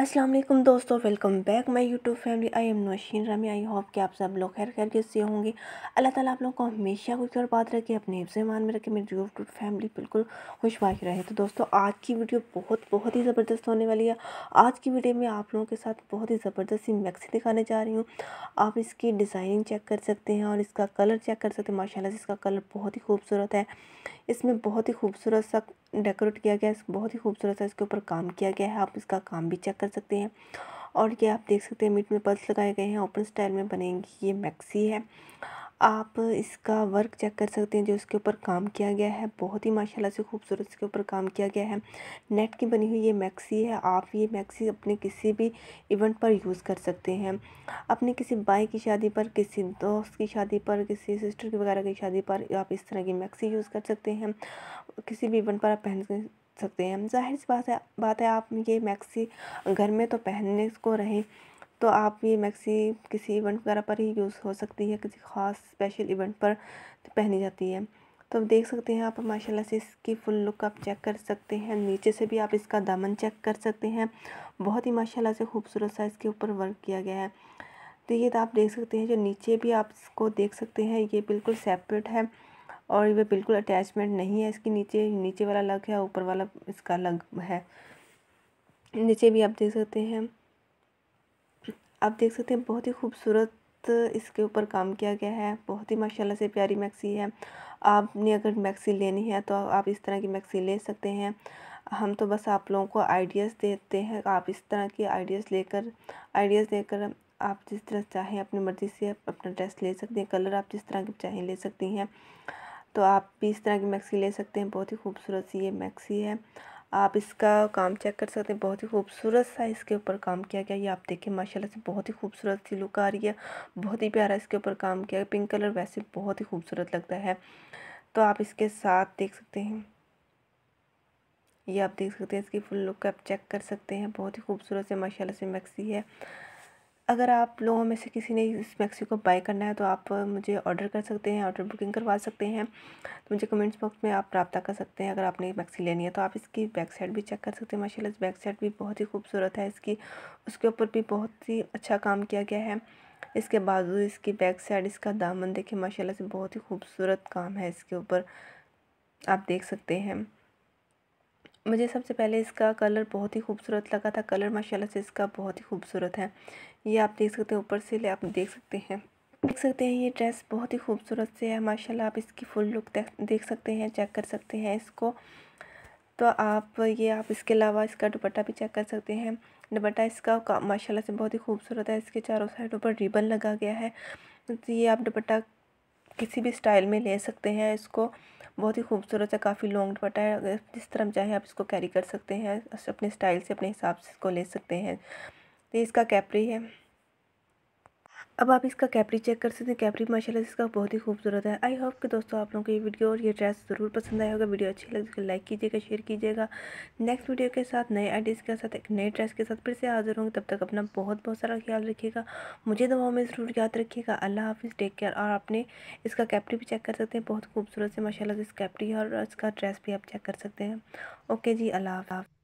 अस्सलाम वालेकुम दोस्तों welcome back my YouTube family I am Nausheen Rami I hope कि आप सब लोग खैर खैर से होंगे अल्लाह ताला आप लोगों को हमेशा खुश और बात रखे अपने हिफ्से मान में रखे मेरी यूट्यूब फैमिली बिल्कुल खुशबाश रहे तो दोस्तों आज की वीडियो बहुत बहुत ही ज़बरदस्त होने वाली है आज की वीडियो में आप लोगों के साथ बहुत ही ज़बरदस्त सी मैक्सी दिखाने जा रही हूँ आप इसकी डिज़ाइनिंग चेक कर सकते हैं और इसका कलर चेक कर सकते हैं माशाला इसका कलर बहुत ही खूबसूरत है इसमें बहुत ही खूबसूरत सा डेकोरेट किया गया है बहुत ही खूबसूरत सा इसके ऊपर काम किया गया है आप इसका काम भी चेक कर सकते हैं और ये आप देख सकते हैं मीट में पल्स लगाए गए हैं ओपन स्टाइल में बनेंगी ये मैक्सी है आप इसका वर्क चेक कर सकते हैं जो इसके ऊपर काम किया गया है बहुत ही माशाल्लाह से खूबसूरत इसके ऊपर काम किया गया है नेट की बनी हुई ये मैक्सी है आप ये मैक्सी अपने किसी भी इवेंट पर यूज़ कर सकते हैं अपने किसी भाई की शादी पर किसी दोस्त की शादी पर किसी सिस्टर की वगैरह की शादी पर आप इस तरह की मैक्सी यूज़ कर सकते हैं किसी भी इवेंट पर आप पहन सकते हैं जाहिर सी बात है बात है आप ये मैक्सी घर में तो पहनने को रहें तो आप ये मैक्सी किसी इवेंट वगैरह पर ही यूज़ हो सकती है किसी ख़ास स्पेशल इवेंट पर तो पहनी जाती है तो आप देख सकते हैं आप माशाल्लाह से इसकी फुल लुक आप चेक कर सकते हैं नीचे से भी आप इसका दामन चेक कर सकते हैं बहुत ही माशाल्लाह से खूबसूरत सा इसके ऊपर वर्क किया गया है तो ये तो आप देख सकते हैं जो नीचे भी आप इसको देख सकते हैं ये बिल्कुल सेपरेट है और ये बिल्कुल अटैचमेंट नहीं है इसके नीचे नीचे वाला लग है ऊपर वाला इसका लग है नीचे भी आप देख सकते हैं आप देख सकते हैं बहुत ही खूबसूरत इसके ऊपर काम किया गया है बहुत ही माशाल्लाह से प्यारी मैक्सी है आपने अगर मैक्सी लेनी है तो आप इस तरह की मैक्सी ले सकते हैं हम तो बस आप लोगों को आइडियाज़ देते हैं आप इस तरह के आइडियाज़ लेकर आइडियाज़ देकर आप जिस तरह चाहें अपनी मर्ज़ी से अपना ड्रेस ले सकते हैं कलर आप जिस तरह की चाहें ले सकती हैं तो आप भी इस तरह की मैक्सी ले सकते हैं बहुत ही खूबसूरत सी ये मैक्सी है आप इसका काम चेक कर सकते हैं बहुत ही खूबसूरत सा इसके ऊपर काम किया गया ये आप देखें माशाल्लाह से बहुत ही खूबसूरत सी लुक आ रही है बहुत ही प्यारा इसके ऊपर काम किया पिंक कलर वैसे बहुत ही खूबसूरत लगता है तो आप इसके साथ देख सकते हैं ये आप देख सकते हैं इसकी फुल लुक आप चेक कर सकते हैं बहुत ही खूबसूरत से माशाल्लाह से मैक्सी है अगर आप लोगों में से किसी ने इस मैक्सी को बाय करना है तो आप मुझे ऑर्डर कर सकते हैं ऑर्डर बुकिंग करवा सकते हैं तो मुझे कमेंट्स बॉक्स में आप रबता कर सकते हैं अगर आपने ये मैक्सी लेनी है तो आप इसकी बैक साइड भी चेक कर सकते हैं माशाल्लाह बैक साइड भी बहुत ही खूबसूरत है इसकी उसके ऊपर भी बहुत ही अच्छा काम किया गया है इसके बाजू इसकी बैक साइड इसका दामन देखिए माशाला से बहुत ही खूबसूरत काम है इसके ऊपर आप देख सकते हैं मुझे सबसे पहले इसका कलर बहुत ही खूबसूरत लगा था कलर माशाल्लाह से इसका बहुत ही खूबसूरत है ये आप देख सकते हैं ऊपर से ले आप देख सकते हैं देख सकते हैं ये ड्रेस बहुत ही खूबसूरत से है माशाल्लाह आप इसकी फुल लुक देख सकते हैं चेक कर सकते हैं इसको तो आप ये आप इसके अलावा इसका दुपट्टा भी चेक कर सकते हैं दुपट्टा इसका माशाल्लाह से बहुत ही खूबसूरत है इसके चारों साइडों पर रिबन लगा गया है तो ये आप दुपट्टा किसी भी स्टाइल में ले सकते हैं इसको बहुत ही खूबसूरत है काफ़ी लॉन्ग दुपट्टा है जिस तरह चाहें आप इसको कैरी कर सकते हैं अपने स्टाइल से अपने हिसाब से इसको ले सकते हैं तो इसका कैपरी है अब आप इसका कैपरी चेक कर सकते हैं कैपरी माशाल्लाह इसका बहुत ही खूबसूरत है आई होप कि दोस्तों आप लोगों को ये वीडियो और ये ड्रेस ज़रूर पसंद आया होगा वीडियो अच्छी लगे तो लाइक कीजिएगा शेयर कीजिएगा नेक्स्ट वीडियो के साथ नए आइडियाज़ के साथ एक नए ड्रेस के साथ फिर से हाजिर होंगे तब तक अपना बहुत बहुत सारा ख्याल रखिएगा मुझे दवाओं में ज़रूर याद रखिएगा अल्लाह हाफिज़ टेक केयर और आपने इसका कैपरी भी चेक कर सकते हैं बहुत खूबसूरत से माशाला इस कैपरी और इसका ड्रेस भी आप चेक कर सकते हैं ओके जी अल्लाह हाफ